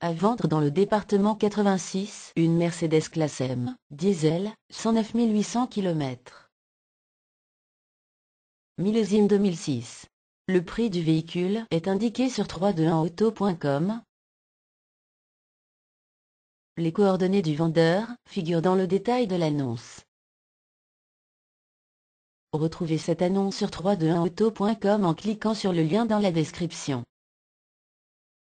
À vendre dans le département 86 une Mercedes classe M, diesel, 109 800 km. Millésime 2006. Le prix du véhicule est indiqué sur 321auto.com. Les coordonnées du vendeur figurent dans le détail de l'annonce. Retrouvez cette annonce sur 321auto.com en cliquant sur le lien dans la description.